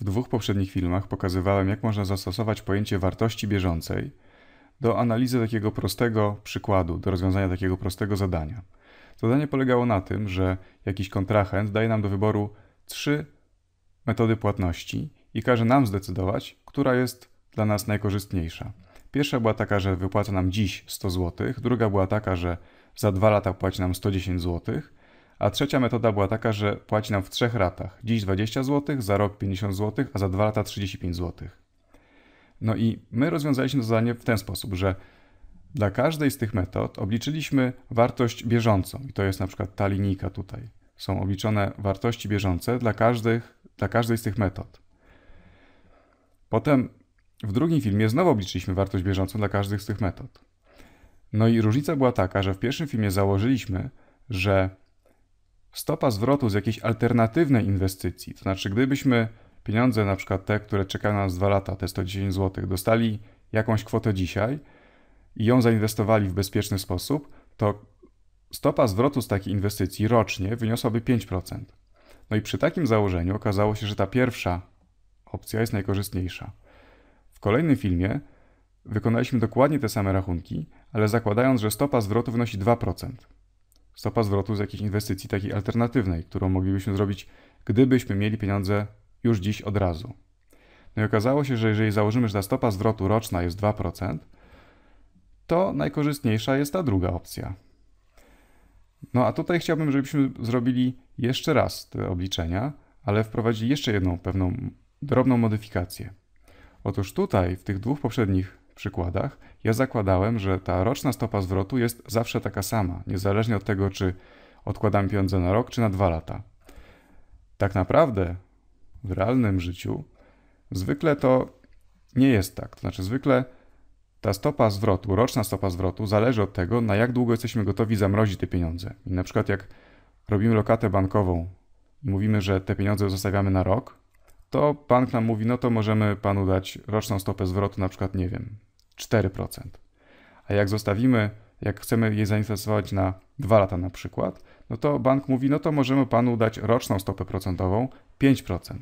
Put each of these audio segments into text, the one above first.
W dwóch poprzednich filmach pokazywałem, jak można zastosować pojęcie wartości bieżącej do analizy takiego prostego przykładu, do rozwiązania takiego prostego zadania. Zadanie polegało na tym, że jakiś kontrahent daje nam do wyboru trzy metody płatności i każe nam zdecydować, która jest dla nas najkorzystniejsza. Pierwsza była taka, że wypłaca nam dziś 100 zł, druga była taka, że za dwa lata płaci nam 110 zł, a trzecia metoda była taka, że płaci nam w trzech ratach. Dziś 20 zł, za rok 50 zł, a za dwa lata 35 zł. No i my rozwiązaliśmy to zadanie w ten sposób, że dla każdej z tych metod obliczyliśmy wartość bieżącą. I to jest na przykład ta linijka tutaj. Są obliczone wartości bieżące dla, każdych, dla każdej z tych metod. Potem w drugim filmie znowu obliczyliśmy wartość bieżącą dla każdych z tych metod. No i różnica była taka, że w pierwszym filmie założyliśmy, że stopa zwrotu z jakiejś alternatywnej inwestycji, to znaczy gdybyśmy pieniądze, na przykład te, które czekają na nas 2 lata, te 110 zł, dostali jakąś kwotę dzisiaj i ją zainwestowali w bezpieczny sposób, to stopa zwrotu z takiej inwestycji rocznie wyniosłaby 5%. No i przy takim założeniu okazało się, że ta pierwsza opcja jest najkorzystniejsza. W kolejnym filmie wykonaliśmy dokładnie te same rachunki, ale zakładając, że stopa zwrotu wynosi 2% stopa zwrotu z jakiejś inwestycji takiej alternatywnej, którą moglibyśmy zrobić, gdybyśmy mieli pieniądze już dziś od razu. No i okazało się, że jeżeli założymy, że ta stopa zwrotu roczna jest 2%, to najkorzystniejsza jest ta druga opcja. No a tutaj chciałbym, żebyśmy zrobili jeszcze raz te obliczenia, ale wprowadzili jeszcze jedną pewną drobną modyfikację. Otóż tutaj w tych dwóch poprzednich przykładach, ja zakładałem, że ta roczna stopa zwrotu jest zawsze taka sama, niezależnie od tego, czy odkładam pieniądze na rok czy na dwa lata. Tak naprawdę w realnym życiu zwykle to nie jest tak. To znaczy, zwykle ta stopa zwrotu, roczna stopa zwrotu zależy od tego, na jak długo jesteśmy gotowi zamrozić te pieniądze. I na przykład, jak robimy lokatę bankową i mówimy, że te pieniądze zostawiamy na rok, to bank nam mówi, no to możemy panu dać roczną stopę zwrotu, na przykład, nie wiem, 4%. A jak zostawimy, jak chcemy je zainwestować na 2 lata na przykład, no to bank mówi, no to możemy panu dać roczną stopę procentową 5%.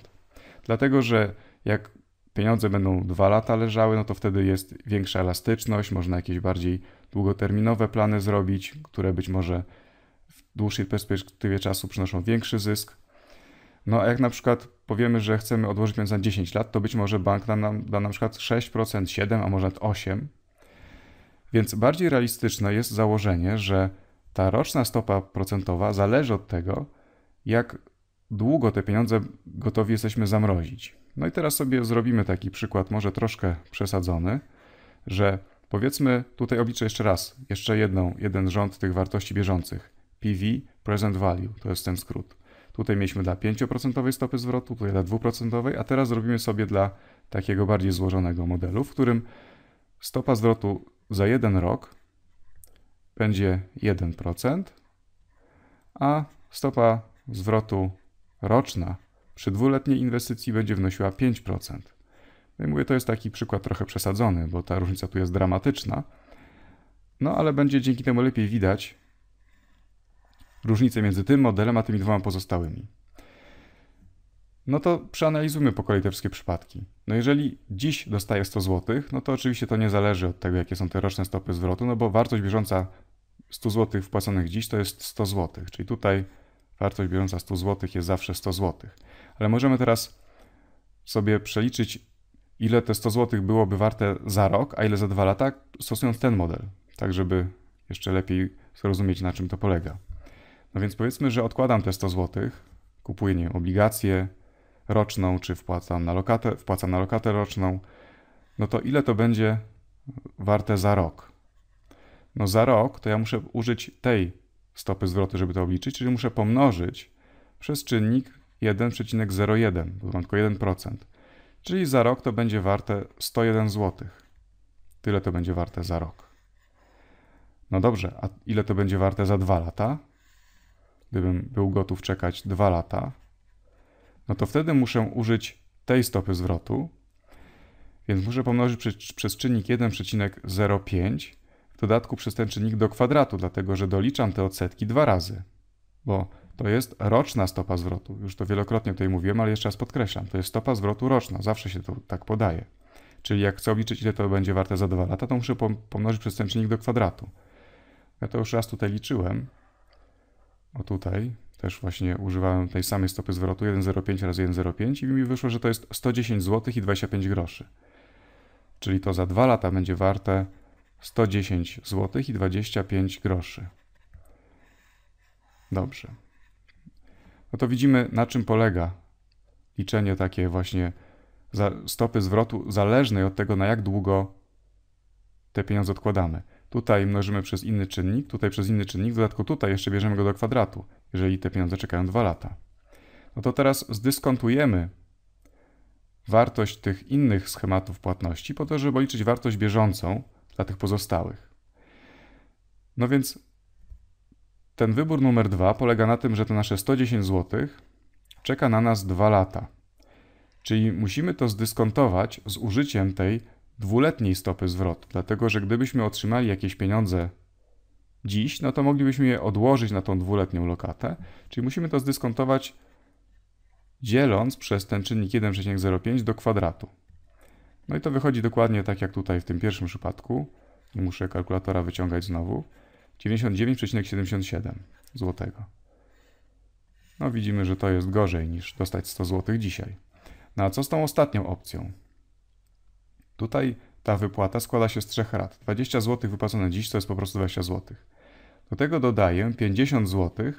Dlatego, że jak pieniądze będą 2 lata leżały, no to wtedy jest większa elastyczność, można jakieś bardziej długoterminowe plany zrobić, które być może w dłuższej perspektywie czasu przynoszą większy zysk, no a jak na przykład powiemy, że chcemy odłożyć pieniądze na 10 lat, to być może bank da nam, da na przykład 6%, 7%, a może nawet 8%. Więc bardziej realistyczne jest założenie, że ta roczna stopa procentowa zależy od tego, jak długo te pieniądze gotowi jesteśmy zamrozić. No i teraz sobie zrobimy taki przykład, może troszkę przesadzony, że powiedzmy, tutaj obliczę jeszcze raz, jeszcze jedną, jeden rząd tych wartości bieżących. PV, present value, to jest ten skrót. Tutaj mieliśmy dla 5% stopy zwrotu, tutaj dla 2%, a teraz zrobimy sobie dla takiego bardziej złożonego modelu, w którym stopa zwrotu za jeden rok będzie 1%, a stopa zwrotu roczna przy dwuletniej inwestycji będzie wynosiła 5%. No i mówię, to jest taki przykład trochę przesadzony, bo ta różnica tu jest dramatyczna. No ale będzie dzięki temu lepiej widać, różnicę między tym modelem a tymi dwoma pozostałymi. No to przeanalizujmy po kolei te wszystkie przypadki. No jeżeli dziś dostaję 100 zł, no to oczywiście to nie zależy od tego, jakie są te roczne stopy zwrotu, no bo wartość bieżąca 100 zł wpłaconych dziś to jest 100 zł, czyli tutaj wartość bieżąca 100 zł jest zawsze 100 zł. Ale możemy teraz sobie przeliczyć, ile te 100 zł byłoby warte za rok, a ile za dwa lata, stosując ten model, tak żeby jeszcze lepiej zrozumieć, na czym to polega. No więc powiedzmy, że odkładam te 100 zł, kupuję nie, obligację roczną, czy wpłacam na lokatę, wpłacam na lokatę roczną, no to ile to będzie warte za rok? No za rok to ja muszę użyć tej stopy zwrotu, żeby to obliczyć, czyli muszę pomnożyć przez czynnik 1,01, bo mam tylko 1%. Czyli za rok to będzie warte 101 zł. Tyle to będzie warte za rok. No dobrze, a ile to będzie warte za dwa lata? gdybym był gotów czekać 2 lata, no to wtedy muszę użyć tej stopy zwrotu, więc muszę pomnożyć przez, przez czynnik 1,05, w dodatku przez ten czynnik do kwadratu, dlatego że doliczam te odsetki dwa razy, bo to jest roczna stopa zwrotu. Już to wielokrotnie tutaj mówiłem, ale jeszcze raz podkreślam, to jest stopa zwrotu roczna, zawsze się to tak podaje. Czyli jak chcę obliczyć, ile to będzie warte za dwa lata, to muszę pomnożyć przez ten czynnik do kwadratu. Ja to już raz tutaj liczyłem, o tutaj też właśnie używałem tej samej stopy zwrotu 1,05 razy 1,05 i mi wyszło, że to jest 110 zł i 25 groszy. Czyli to za 2 lata będzie warte 110 zł i 25 groszy. Dobrze. No to widzimy na czym polega liczenie takie właśnie stopy zwrotu zależnej od tego na jak długo te pieniądze odkładamy. Tutaj mnożymy przez inny czynnik, tutaj przez inny czynnik, w dodatku tutaj jeszcze bierzemy go do kwadratu, jeżeli te pieniądze czekają 2 lata. No to teraz zdyskontujemy wartość tych innych schematów płatności po to, żeby policzyć wartość bieżącą dla tych pozostałych. No więc ten wybór numer dwa polega na tym, że to nasze 110 zł czeka na nas 2 lata. Czyli musimy to zdyskontować z użyciem tej dwuletniej stopy zwrot, dlatego że gdybyśmy otrzymali jakieś pieniądze dziś, no to moglibyśmy je odłożyć na tą dwuletnią lokatę, czyli musimy to zdyskontować dzieląc przez ten czynnik 1,05 do kwadratu. No i to wychodzi dokładnie tak jak tutaj w tym pierwszym przypadku. Nie muszę kalkulatora wyciągać znowu. 99,77 złotego. No widzimy, że to jest gorzej niż dostać 100 zł dzisiaj. No a co z tą ostatnią opcją? Tutaj ta wypłata składa się z trzech rat. 20 zł wypłacone dziś to jest po prostu 20 zł. Do tego dodaję 50 zł,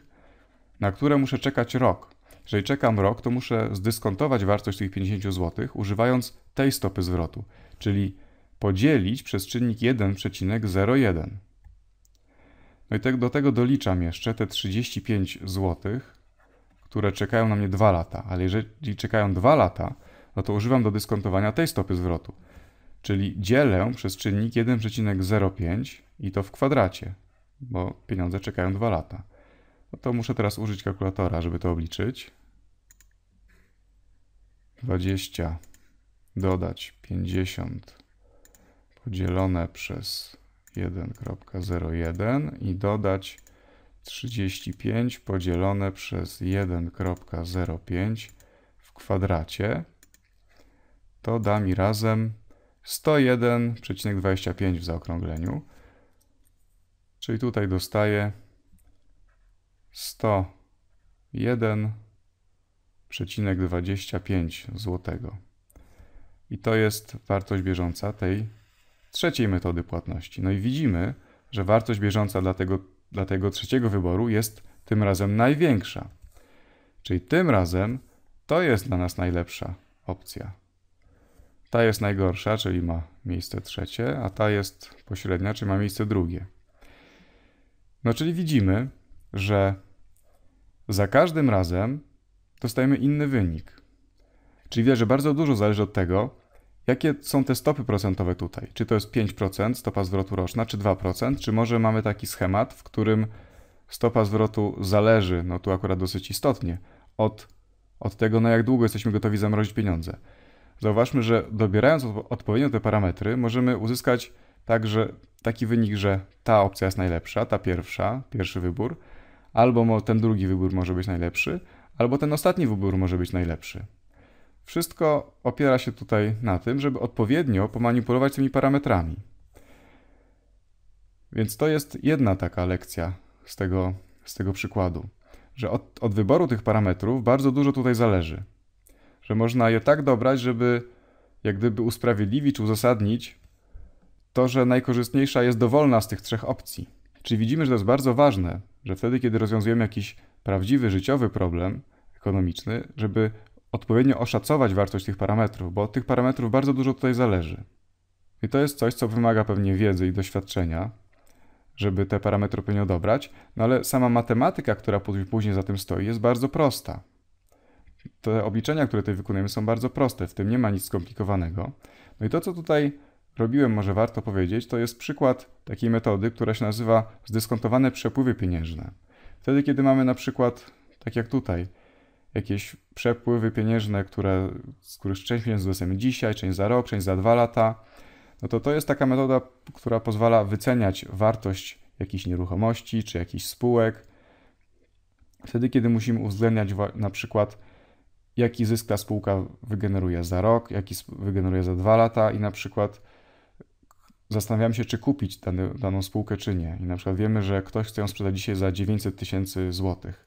na które muszę czekać rok. Jeżeli czekam rok, to muszę zdyskontować wartość tych 50 zł, używając tej stopy zwrotu, czyli podzielić przez czynnik 1,01. No i te, do tego doliczam jeszcze te 35 zł, które czekają na mnie 2 lata, ale jeżeli czekają 2 lata, no to używam do dyskontowania tej stopy zwrotu. Czyli dzielę przez czynnik 1,05 i to w kwadracie, bo pieniądze czekają 2 lata. No to muszę teraz użyć kalkulatora, żeby to obliczyć. 20 dodać 50 podzielone przez 1.01 i dodać 35 podzielone przez 1.05 w kwadracie. To da mi razem 101,25 w zaokrągleniu. Czyli tutaj dostaję 101,25 złotego. I to jest wartość bieżąca tej trzeciej metody płatności. No i widzimy, że wartość bieżąca dla tego, dla tego trzeciego wyboru jest tym razem największa. Czyli tym razem to jest dla nas najlepsza opcja. Ta jest najgorsza, czyli ma miejsce trzecie, a ta jest pośrednia, czyli ma miejsce drugie. No czyli widzimy, że za każdym razem dostajemy inny wynik. Czyli widać, że bardzo dużo zależy od tego, jakie są te stopy procentowe tutaj. Czy to jest 5% stopa zwrotu roczna, czy 2%, czy może mamy taki schemat, w którym stopa zwrotu zależy, no tu akurat dosyć istotnie, od, od tego, na no jak długo jesteśmy gotowi zamrozić pieniądze. Zauważmy, że dobierając odpowiednio te parametry, możemy uzyskać także taki wynik, że ta opcja jest najlepsza, ta pierwsza, pierwszy wybór, albo ten drugi wybór może być najlepszy, albo ten ostatni wybór może być najlepszy. Wszystko opiera się tutaj na tym, żeby odpowiednio pomanipulować tymi parametrami. Więc to jest jedna taka lekcja z tego, z tego przykładu, że od, od wyboru tych parametrów bardzo dużo tutaj zależy że można je tak dobrać, żeby jak gdyby usprawiedliwić, uzasadnić to, że najkorzystniejsza jest dowolna z tych trzech opcji. Czyli widzimy, że to jest bardzo ważne, że wtedy, kiedy rozwiązujemy jakiś prawdziwy życiowy problem ekonomiczny, żeby odpowiednio oszacować wartość tych parametrów, bo od tych parametrów bardzo dużo tutaj zależy. I to jest coś, co wymaga pewnie wiedzy i doświadczenia, żeby te parametry odpowiednio dobrać, no ale sama matematyka, która później za tym stoi, jest bardzo prosta te obliczenia, które tutaj wykonujemy, są bardzo proste, w tym nie ma nic skomplikowanego. No i to, co tutaj robiłem, może warto powiedzieć, to jest przykład takiej metody, która się nazywa zdyskontowane przepływy pieniężne. Wtedy, kiedy mamy na przykład, tak jak tutaj, jakieś przepływy pieniężne, które, z których część pieniędzy dostajemy dzisiaj, część za rok, część za dwa lata, no to to jest taka metoda, która pozwala wyceniać wartość jakichś nieruchomości czy jakichś spółek. Wtedy, kiedy musimy uwzględniać na przykład jaki zysk ta spółka wygeneruje za rok, jaki wygeneruje za dwa lata i na przykład zastanawiamy się, czy kupić dany, daną spółkę, czy nie. I na przykład wiemy, że ktoś chce ją sprzedać dzisiaj za 900 tysięcy złotych.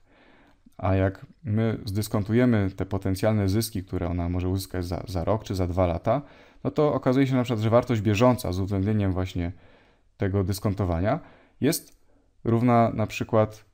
A jak my zdyskontujemy te potencjalne zyski, które ona może uzyskać za, za rok czy za dwa lata, no to okazuje się na przykład, że wartość bieżąca z uwzględnieniem właśnie tego dyskontowania jest równa na przykład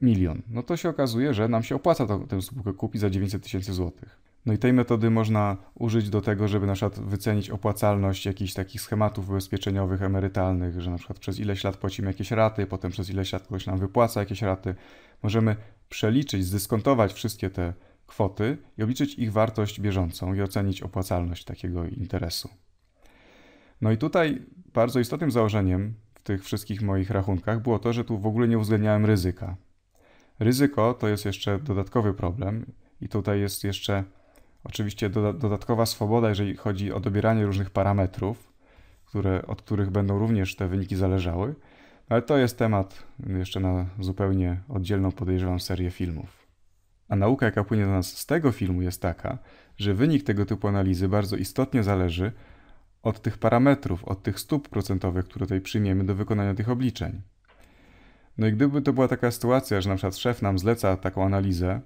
milion. No to się okazuje, że nam się opłaca to, tę spółkę kupić za 900 tysięcy złotych. No i tej metody można użyć do tego, żeby na przykład wycenić opłacalność jakichś takich schematów ubezpieczeniowych, emerytalnych, że na przykład przez ileś lat płacimy jakieś raty, potem przez ileś lat ktoś nam wypłaca jakieś raty. Możemy przeliczyć, zdyskontować wszystkie te kwoty i obliczyć ich wartość bieżącą i ocenić opłacalność takiego interesu. No i tutaj bardzo istotnym założeniem w tych wszystkich moich rachunkach było to, że tu w ogóle nie uwzględniałem ryzyka. Ryzyko to jest jeszcze dodatkowy problem i tutaj jest jeszcze oczywiście doda dodatkowa swoboda, jeżeli chodzi o dobieranie różnych parametrów, które, od których będą również te wyniki zależały, no ale to jest temat jeszcze na zupełnie oddzielną, podejrzewam, serię filmów. A nauka, jaka płynie do nas z tego filmu, jest taka, że wynik tego typu analizy bardzo istotnie zależy od tych parametrów, od tych stóp procentowych, które tutaj przyjmiemy do wykonania tych obliczeń. No i gdyby to była taka sytuacja, że na przykład szef nam zleca taką analizę,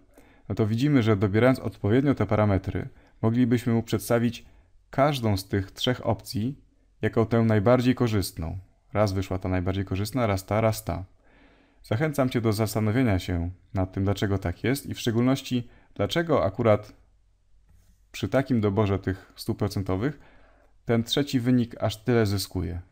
no to widzimy, że dobierając odpowiednio te parametry, moglibyśmy mu przedstawić każdą z tych trzech opcji jako tę najbardziej korzystną. Raz wyszła ta najbardziej korzystna, raz ta, raz ta. Zachęcam Cię do zastanowienia się nad tym, dlaczego tak jest i w szczególności, dlaczego akurat przy takim doborze tych stóp procentowych ten trzeci wynik aż tyle zyskuje.